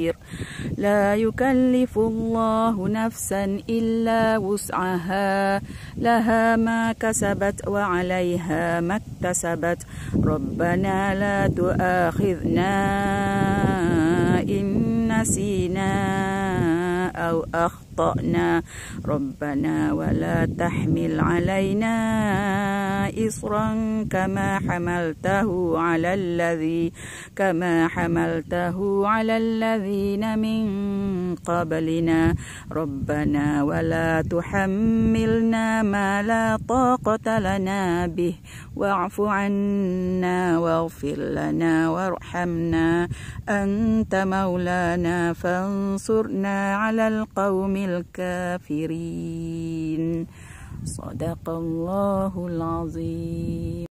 كبير لا يكلف الله نفسا إلا وسعها لها ما كسبت وعليها ما اكتسبت ربنا لا تؤاخذنا إن نسينا أو أخطأنا ربنا ولا تحمل علينا إصرا كما حملته على الذي كما حملته على الذين من قبلنا ربنا ولا تحملنا ما لا طاقة لنا به واعف عنا واغفر لنا وارحمنا أنت مولانا فانصرنا على القوم الكافرين صدق الله العظيم